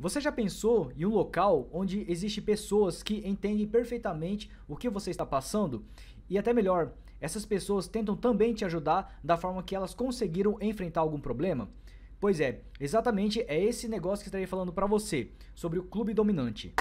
Você já pensou em um local onde existe pessoas que entendem perfeitamente o que você está passando? E até melhor, essas pessoas tentam também te ajudar da forma que elas conseguiram enfrentar algum problema? Pois é, exatamente é esse negócio que estarei falando para você sobre o clube dominante.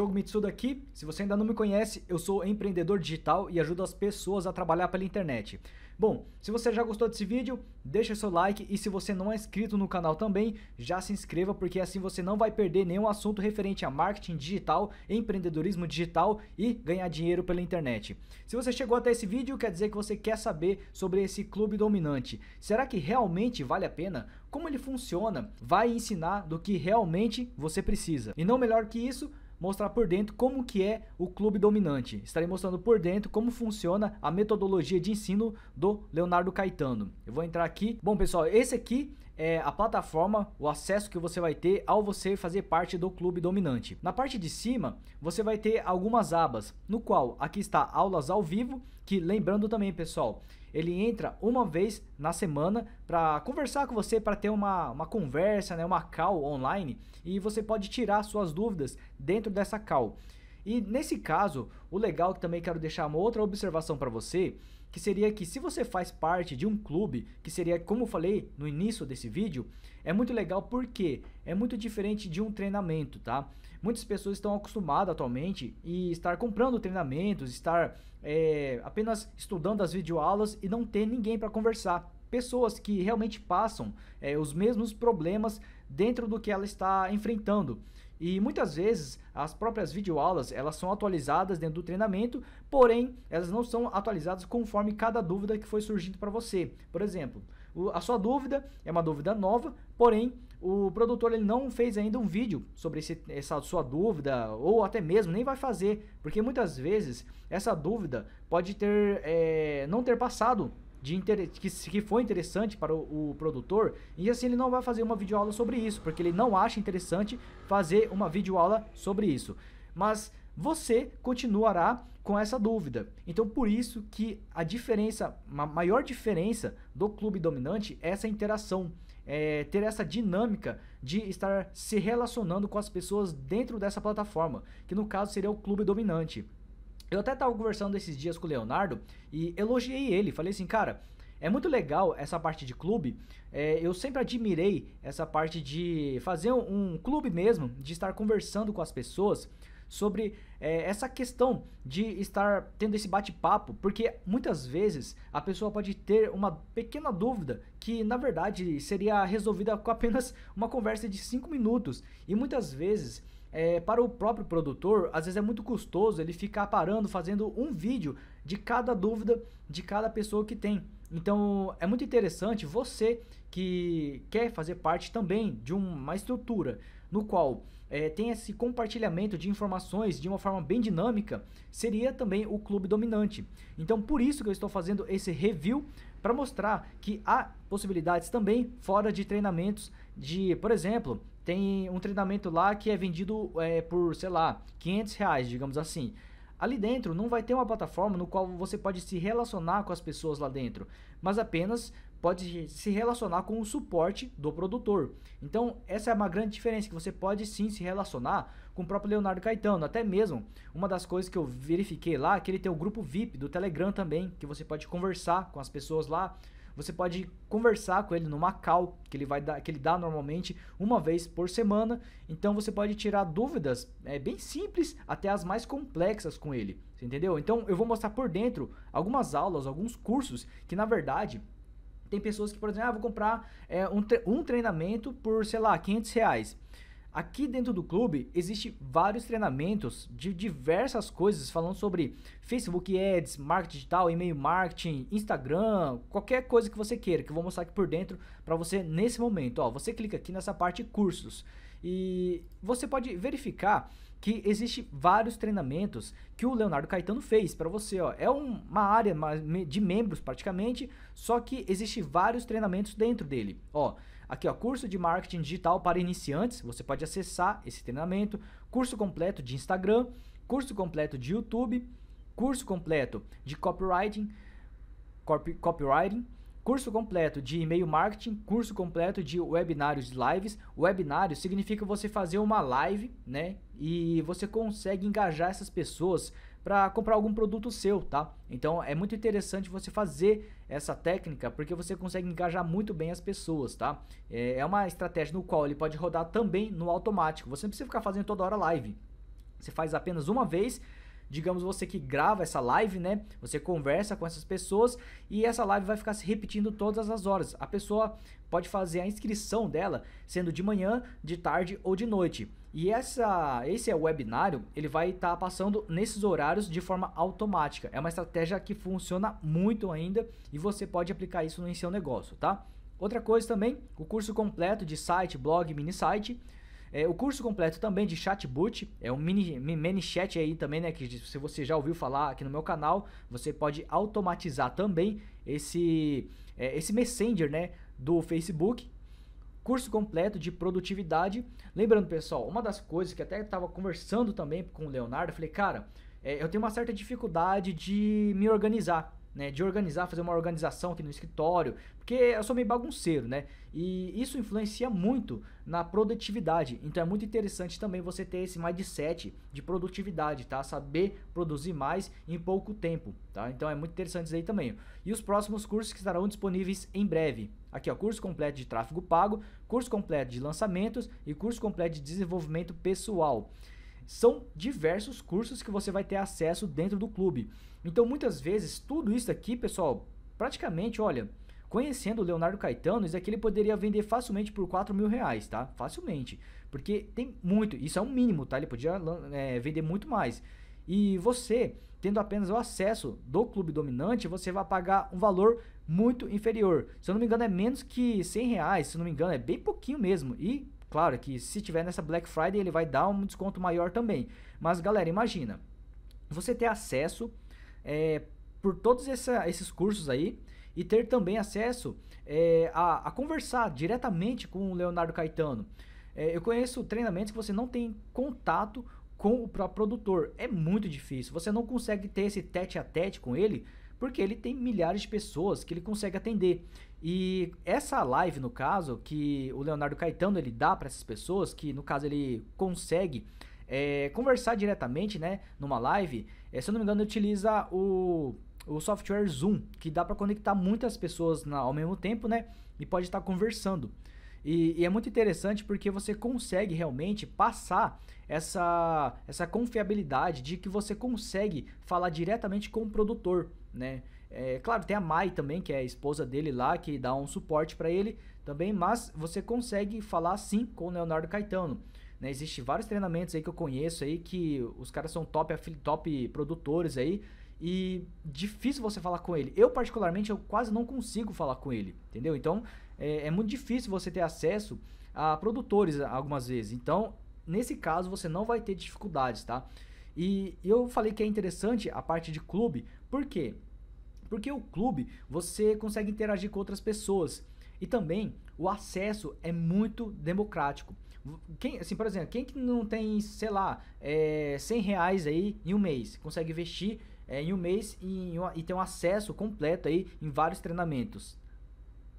Diogo Mitsuda aqui. Se você ainda não me conhece, eu sou empreendedor digital e ajudo as pessoas a trabalhar pela internet. Bom, se você já gostou desse vídeo, deixa seu like e se você não é inscrito no canal também, já se inscreva porque assim você não vai perder nenhum assunto referente a marketing digital, empreendedorismo digital e ganhar dinheiro pela internet. Se você chegou até esse vídeo, quer dizer que você quer saber sobre esse clube dominante. Será que realmente vale a pena? Como ele funciona? Vai ensinar do que realmente você precisa. E não melhor que isso, mostrar por dentro como que é o clube dominante. Estarei mostrando por dentro como funciona a metodologia de ensino do Leonardo Caetano. Eu vou entrar aqui. Bom, pessoal, esse aqui é, a plataforma, o acesso que você vai ter ao você fazer parte do clube dominante. Na parte de cima, você vai ter algumas abas, no qual aqui está aulas ao vivo, que lembrando também, pessoal, ele entra uma vez na semana para conversar com você, para ter uma, uma conversa, né, uma call online, e você pode tirar suas dúvidas dentro dessa call. E nesse caso, o legal que também quero deixar uma outra observação para você que seria que se você faz parte de um clube, que seria como eu falei no início desse vídeo, é muito legal porque é muito diferente de um treinamento, tá? Muitas pessoas estão acostumadas atualmente e estar comprando treinamentos, estar é, apenas estudando as videoaulas e não ter ninguém para conversar. Pessoas que realmente passam é, os mesmos problemas dentro do que ela está enfrentando. E muitas vezes as próprias videoaulas, elas são atualizadas dentro do treinamento, porém, elas não são atualizadas conforme cada dúvida que foi surgindo para você. Por exemplo, a sua dúvida é uma dúvida nova, porém, o produtor ele não fez ainda um vídeo sobre esse, essa sua dúvida, ou até mesmo nem vai fazer, porque muitas vezes essa dúvida pode ter é, não ter passado de que, que foi interessante para o, o, produtor, e assim ele não vai fazer uma videoaula sobre isso, porque ele não acha interessante fazer uma videoaula sobre isso. Mas você continuará com essa dúvida. Então por isso que a diferença, a maior diferença do clube dominante é essa interação. É, ter essa dinâmica de estar se relacionando com as pessoas dentro dessa plataforma, que no caso seria o clube dominante. Eu até tava conversando esses dias com o Leonardo e elogiei ele. Falei assim, cara, é muito legal essa parte de clube. É, eu sempre admirei essa parte de fazer um, um, clube mesmo, de estar conversando com as pessoas sobre é, essa questão de estar tendo esse bate-papo, porque muitas vezes a pessoa pode ter uma pequena dúvida que na verdade seria resolvida com apenas uma conversa de 5 minutos e muitas vezes é, para o próprio produtor, às vezes é muito custoso ele ficar parando, fazendo um vídeo de cada dúvida de cada pessoa que tem. Então é muito interessante você que quer fazer parte também de uma estrutura no qual é, tem esse compartilhamento de informações de uma forma bem dinâmica, seria também o clube dominante. Então por isso que eu estou fazendo esse review para mostrar que há possibilidades também fora de treinamentos de, por exemplo, tem um treinamento lá que é vendido é, por, sei lá, 500 reais, digamos assim. Ali dentro não vai ter uma plataforma no qual você pode se relacionar com as pessoas lá dentro, mas apenas pode se relacionar com o suporte do produtor. Então, essa é uma grande diferença que você pode sim se relacionar com o próprio Leonardo Caetano, até mesmo uma das coisas que eu verifiquei lá, é que ele tem o grupo VIP do Telegram também, que você pode conversar com as pessoas lá você pode conversar com ele numa call que ele vai dar, que ele dá normalmente uma vez por semana. Então você pode tirar dúvidas é, bem simples até as mais complexas com ele. entendeu? Então eu vou mostrar por dentro algumas aulas, alguns cursos que na verdade tem pessoas que, por exemplo, ah, vou comprar é, um, tre um treinamento por, sei lá, 500 reais. Aqui dentro do clube existe vários treinamentos de diversas coisas falando sobre Facebook Ads, marketing digital, e-mail marketing, Instagram, qualquer coisa que você queira, que eu vou mostrar aqui por dentro para você nesse momento. Ó, você clica aqui nessa parte cursos e você pode verificar que existe vários treinamentos que o Leonardo Caetano fez para você. Ó. É uma área de membros praticamente, só que existe vários treinamentos dentro dele. Ó, Aqui, ó, curso de marketing digital para iniciantes, você pode acessar esse treinamento, curso completo de Instagram, curso completo de YouTube, curso completo de copywriting, copy, copywriting, curso completo de e-mail marketing, curso completo de webinários lives. Webinário significa você fazer uma live, né? E você consegue engajar essas pessoas para comprar algum produto seu, tá? Então é muito interessante você fazer essa técnica porque você consegue engajar muito bem as pessoas, tá? É, é uma estratégia no qual ele pode rodar também no automático. Você não precisa ficar fazendo toda hora live. Você faz apenas uma vez digamos você que grava essa live, né? Você conversa com essas pessoas e essa live vai ficar se repetindo todas as horas. A pessoa pode fazer a inscrição dela sendo de manhã, de tarde ou de noite. E essa, esse é webinário ele vai estar tá passando nesses horários de forma automática. É uma estratégia que funciona muito ainda e você pode aplicar isso no seu negócio, tá? Outra coisa também, o curso completo de site, blog, mini site. É, o curso completo também de chatbot, é um mini, mini chat aí também, né? Que se você já ouviu falar aqui no meu canal, você pode automatizar também esse, é, esse messenger, né? Do Facebook curso completo de produtividade. Lembrando, pessoal, uma das coisas que até estava conversando também com o Leonardo, eu falei, cara, é, eu tenho uma certa dificuldade de me organizar né, de organizar, fazer uma organização aqui no escritório, porque eu sou meio bagunceiro, né? E isso influencia muito na produtividade. Então é muito interessante também você ter esse mindset de produtividade, tá? Saber produzir mais em pouco tempo, tá? Então é muito interessante isso aí também. E os próximos cursos que estarão disponíveis em breve. Aqui, ó, curso completo de tráfego pago, curso completo de lançamentos e curso completo de desenvolvimento pessoal são diversos cursos que você vai ter acesso dentro do clube. Então, muitas vezes, tudo isso aqui, pessoal, praticamente, olha, conhecendo o Leonardo Caetano, isso aqui ele poderia vender facilmente por 4 mil reais, tá? Facilmente. Porque tem muito, isso é um mínimo, tá? Ele podia é, vender muito mais. E você, tendo apenas o acesso do clube dominante, você vai pagar um valor muito inferior. Se eu não me engano, é menos que 100 reais, se eu não me engano, é bem pouquinho mesmo. E Claro que se tiver nessa Black Friday ele vai dar um desconto maior também. Mas galera, imagina você ter acesso é, por todos essa, esses cursos aí e ter também acesso é, a, a, conversar diretamente com o Leonardo Caetano. É, eu conheço treinamentos que você não tem contato com o próprio produtor. É muito difícil. Você não consegue ter esse tete a tete com ele porque ele tem milhares de pessoas que ele consegue atender. E essa live, no caso, que o Leonardo Caetano ele dá para essas pessoas, que no caso ele consegue é, conversar diretamente, né, numa live, é, se eu não me engano, ele utiliza o, o software Zoom, que dá para conectar muitas pessoas na, ao mesmo tempo, né, e pode estar conversando. E, e, é muito interessante porque você consegue realmente passar essa, essa confiabilidade de que você consegue falar diretamente com o produtor, né? É, claro, tem a Mai também, que é a esposa dele lá, que dá um suporte para ele também, mas você consegue falar sim com o Leonardo Caetano. Né? Existem vários treinamentos aí que eu conheço aí, que os caras são top, top produtores aí, e difícil você falar com ele. Eu, particularmente, eu quase não consigo falar com ele, entendeu? Então, é, é muito difícil você ter acesso a produtores algumas vezes. Então, nesse caso, você não vai ter dificuldades, tá? E eu falei que é interessante a parte de clube, por quê? Porque o clube você consegue interagir com outras pessoas. E também o acesso é muito democrático. Quem, assim, por exemplo, quem que não tem, sei lá, é, 100 reais aí em um mês, consegue investir é, em um mês e, e ter um acesso completo aí em vários treinamentos?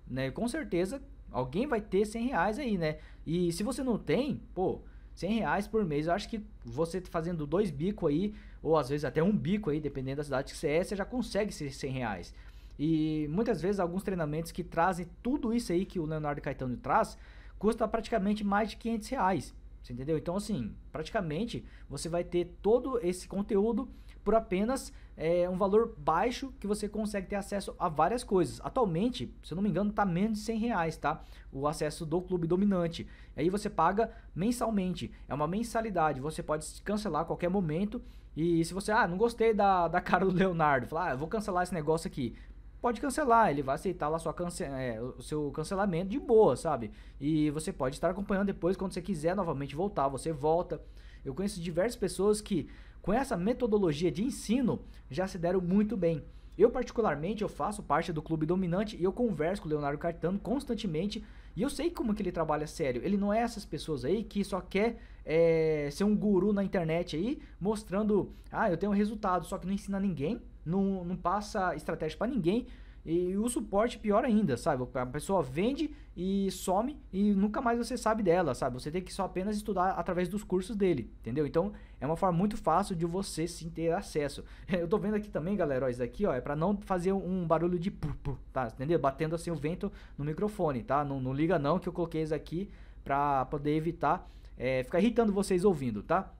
Né? Com certeza alguém vai ter 100 reais aí, né? E se você não tem, pô, 100 reais por mês, eu acho que você fazendo dois bico aí, ou às vezes até um bico aí, dependendo da cidade que você é, você já consegue esses 100 reais. E muitas vezes alguns treinamentos que trazem tudo isso aí que o Leonardo Caetano traz, custa praticamente mais de 500 reais, você entendeu? Então assim, praticamente você vai ter todo esse conteúdo por apenas é, um valor baixo que você consegue ter acesso a várias coisas. Atualmente, se eu não me engano, tá menos de 100 reais, tá? O acesso do clube dominante. Aí você paga mensalmente, é uma mensalidade, você pode cancelar a qualquer momento e se você, ah, não gostei da, da cara do Leonardo, falar, ah, vou cancelar esse negócio aqui. Pode cancelar, ele vai aceitar lá sua cance é, o seu cancelamento de boa, sabe? E você pode estar acompanhando depois, quando você quiser novamente voltar, você volta. Eu conheço diversas pessoas que, com essa metodologia de ensino, já se deram muito bem. Eu, particularmente, eu faço parte do clube dominante e eu converso com o Leonardo Cartano constantemente e eu sei como que ele trabalha sério. Ele não é essas pessoas aí que só quer é, ser um guru na internet aí, mostrando, ah, eu tenho um resultado, só que não ensina ninguém, não, não passa estratégia para ninguém. E o suporte pior ainda, sabe? A pessoa vende e some e nunca mais você sabe dela, sabe? Você tem que só apenas estudar através dos cursos dele, entendeu? Então é uma forma muito fácil de você sim ter acesso. Eu tô vendo aqui também, galera, ó, isso aqui, ó, é para não fazer um barulho de pu, pu, tá? Entendeu? Batendo assim o vento no microfone, tá? Não, não liga não que eu coloquei isso aqui para poder evitar é, ficar irritando vocês ouvindo, tá?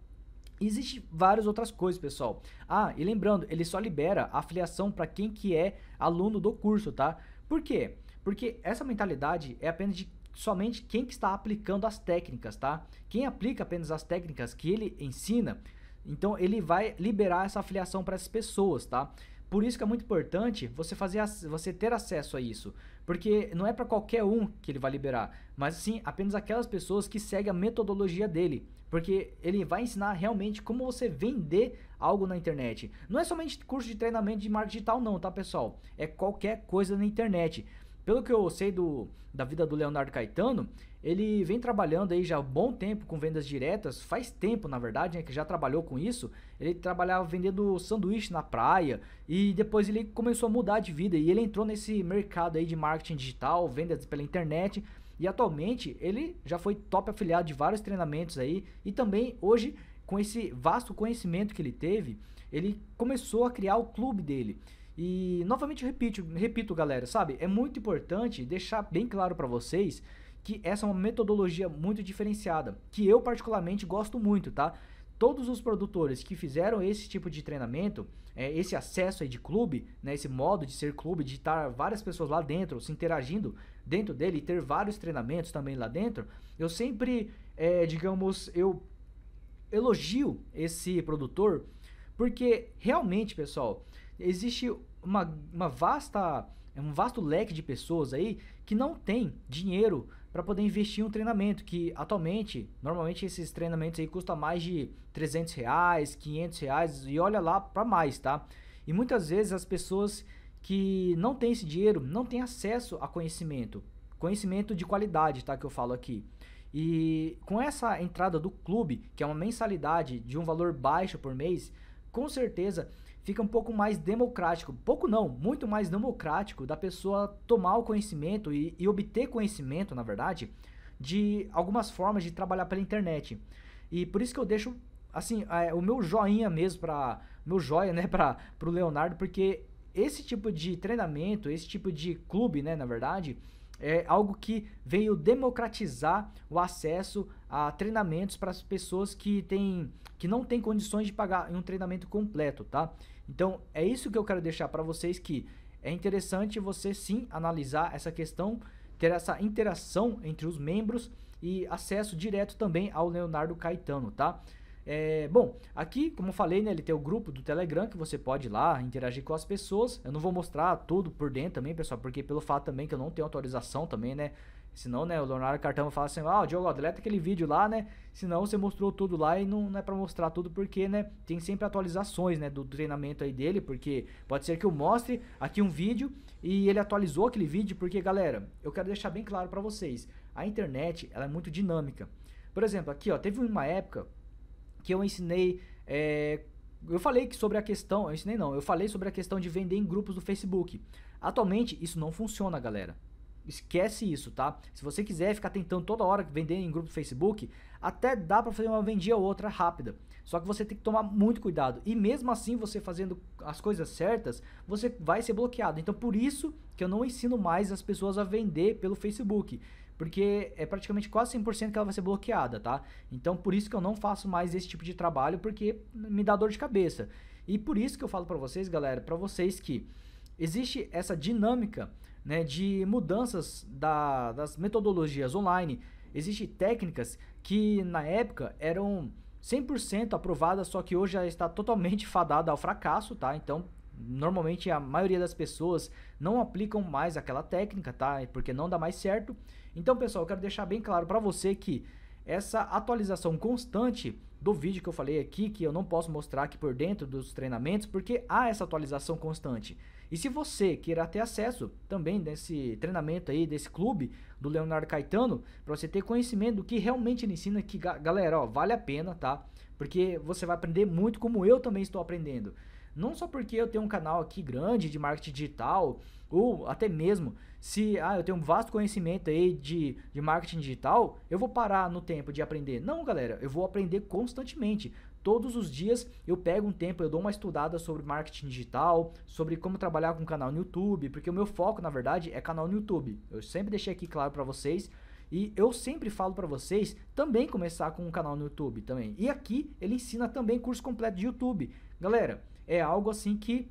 Existem várias outras coisas, pessoal. Ah, e lembrando, ele só libera a afiliação para quem que é aluno do curso, tá? Por quê? Porque essa mentalidade é apenas de somente quem que está aplicando as técnicas, tá? Quem aplica apenas as técnicas que ele ensina, então ele vai liberar essa afiliação para essas pessoas, tá? Por isso que é muito importante você fazer você ter acesso a isso. Porque não é para qualquer um que ele vai liberar, mas sim apenas aquelas pessoas que seguem a metodologia dele. Porque ele vai ensinar realmente como você vender algo na internet. Não é somente curso de treinamento de marketing digital, não, tá pessoal? É qualquer coisa na internet. Pelo que eu sei do, da vida do Leonardo Caetano, ele vem trabalhando aí já há bom tempo com vendas diretas, faz tempo na verdade, né, que já trabalhou com isso. Ele trabalhava vendendo sanduíche na praia e depois ele começou a mudar de vida e ele entrou nesse mercado aí de marketing digital, vendas pela internet. E atualmente ele já foi top afiliado de vários treinamentos aí e também hoje com esse vasto conhecimento que ele teve, ele começou a criar o clube dele. E novamente repito, repito, galera, sabe? É muito importante deixar bem claro para vocês que essa é uma metodologia muito diferenciada, que eu particularmente gosto muito, tá? Todos os produtores que fizeram esse tipo de treinamento, é, esse acesso aí de clube, né, esse modo de ser clube, de estar várias pessoas lá dentro, se interagindo dentro dele e ter vários treinamentos também lá dentro, eu sempre, é, digamos, eu elogio esse produtor porque realmente, pessoal, existe uma, uma vasta, um vasto leque de pessoas aí que não tem dinheiro para poder investir em um treinamento, que atualmente, normalmente esses treinamentos aí custam mais de 300 reais, 500 reais e olha lá para mais, tá? E muitas vezes as pessoas que não têm esse dinheiro, não têm acesso a conhecimento, conhecimento de qualidade, tá? Que eu falo aqui. E com essa entrada do clube, que é uma mensalidade de um valor baixo por mês, com certeza fica um pouco mais democrático, pouco não, muito mais democrático da pessoa tomar o conhecimento e, e obter conhecimento, na verdade, de algumas formas de trabalhar pela internet. E por isso que eu deixo assim, é, o meu joinha mesmo para meu joia, né, para o Leonardo, porque esse tipo de treinamento, esse tipo de clube, né, na verdade, é algo que veio democratizar o acesso a treinamentos para as pessoas que têm que não têm condições de pagar em um treinamento completo, tá? Então, é isso que eu quero deixar para vocês que é interessante você sim analisar essa questão, ter essa interação entre os membros e acesso direto também ao Leonardo Caetano, tá? É, bom, aqui, como eu falei, né, ele tem o grupo do Telegram que você pode ir lá interagir com as pessoas. Eu não vou mostrar tudo por dentro também, pessoal, porque pelo fato também que eu não tenho autorização também, né? Senão, né, o Leonardo Cartão fala assim, ah, Diogo, ó, deleta aquele vídeo lá, né? Senão você mostrou tudo lá e não, não é para mostrar tudo porque, né, tem sempre atualizações, né, do treinamento aí dele, porque pode ser que eu mostre aqui um vídeo e ele atualizou aquele vídeo, porque, galera, eu quero deixar bem claro para vocês, a internet, ela é muito dinâmica. Por exemplo, aqui, ó, teve uma época que eu ensinei, é, eu falei que sobre a questão, eu ensinei não, eu falei sobre a questão de vender em grupos do Facebook. Atualmente, isso não funciona, galera. Esquece isso, tá? Se você quiser ficar tentando toda hora vender em grupo do Facebook, até dá para fazer uma vendia ou outra rápida. Só que você tem que tomar muito cuidado. E mesmo assim, você fazendo as coisas certas, você vai ser bloqueado. Então, por isso que eu não ensino mais as pessoas a vender pelo Facebook. Porque é praticamente quase 100% que ela vai ser bloqueada, tá? Então, por isso que eu não faço mais esse tipo de trabalho, porque me dá dor de cabeça. E por isso que eu falo para vocês, galera, para vocês que existe essa dinâmica né, de mudanças da, das metodologias online. Existem técnicas que na época eram 100% aprovadas, só que hoje já está totalmente fadada ao fracasso, tá? Então, normalmente a maioria das pessoas não aplicam mais aquela técnica, tá? É porque não dá mais certo. Então, pessoal, eu quero deixar bem claro para você que essa atualização constante do vídeo que eu falei aqui, que eu não posso mostrar aqui por dentro dos treinamentos, porque há essa atualização constante. E se você queira ter acesso também desse treinamento aí, desse clube do Leonardo Caetano, para você ter conhecimento do que realmente ele ensina, que galera, ó, vale a pena, tá? Porque você vai aprender muito como eu também estou aprendendo. Não só porque eu tenho um canal aqui grande de marketing digital, ou até mesmo se ah, eu tenho um vasto conhecimento aí de, de marketing digital, eu vou parar no tempo de aprender. Não, galera, eu vou aprender constantemente. Todos os dias eu pego um tempo, eu dou uma estudada sobre marketing digital, sobre como trabalhar com canal no YouTube, porque o meu foco, na verdade, é canal no YouTube. Eu sempre deixei aqui claro para vocês. E eu sempre falo para vocês também começar com um canal no YouTube também. E aqui ele ensina também curso completo de YouTube. Galera, é algo assim que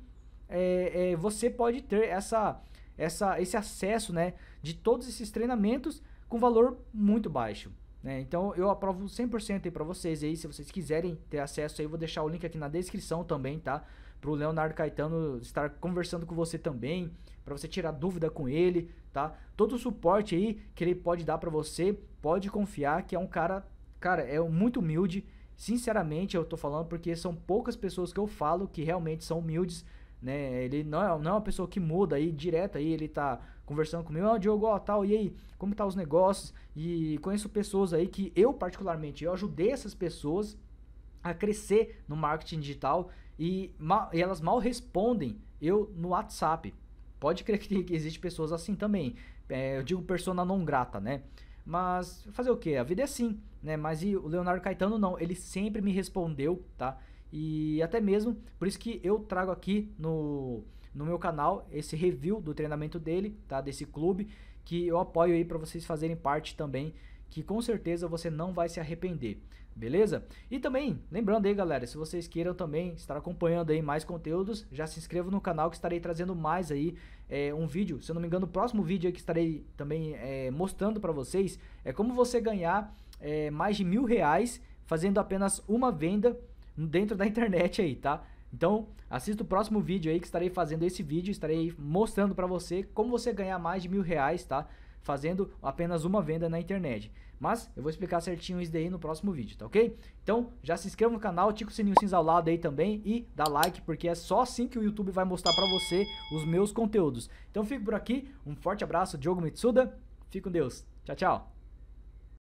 é, é, você pode ter essa, essa, esse acesso né, de todos esses treinamentos com valor muito baixo. Né? Então eu aprovo 100% aí para vocês aí, se vocês quiserem ter acesso aí, vou deixar o link aqui na descrição também, tá? Pro Leonardo Caetano estar conversando com você também, para você tirar dúvida com ele, tá? Todo o suporte aí que ele pode dar para você, pode confiar que é um cara, cara, é muito humilde. Sinceramente, eu tô falando porque são poucas pessoas que eu falo que realmente são humildes, né? Ele não é, não é uma pessoa que muda aí direto aí, ele tá conversando comigo, ó, oh, Diogo, ó, tal, e aí, como tá os negócios? E conheço pessoas aí que eu, particularmente, eu ajudei essas pessoas a crescer no marketing digital e, mal, e elas mal respondem eu no WhatsApp. Pode crer que, que existe pessoas assim também. É, eu digo persona não grata, né? Mas fazer o que? A vida é assim, né? Mas e o Leonardo Caetano não, ele sempre me respondeu, tá? E até mesmo, por isso que eu trago aqui no no meu canal esse review do treinamento dele, tá? Desse clube que eu apoio aí para vocês fazerem parte também, que com certeza você não vai se arrepender. Beleza? E também, lembrando aí, galera, se vocês queiram também estar acompanhando aí mais conteúdos, já se inscreva no canal que estarei trazendo mais aí é, um vídeo. Se eu não me engano, o próximo vídeo aí que estarei também é, mostrando para vocês é como você ganhar é, mais de mil reais fazendo apenas uma venda dentro da internet aí, tá? Então, assista o próximo vídeo aí que estarei fazendo esse vídeo, estarei mostrando para você como você ganhar mais de mil reais, tá? Fazendo apenas uma venda na internet. Mas eu vou explicar certinho isso daí no próximo vídeo, tá ok? Então, já se inscreva no canal, tica o sininho cinza ao lado aí também e dá like, porque é só assim que o YouTube vai mostrar para você os meus conteúdos. Então, fico por aqui, um forte abraço, Diogo Mitsuda, fique com Deus, tchau, tchau!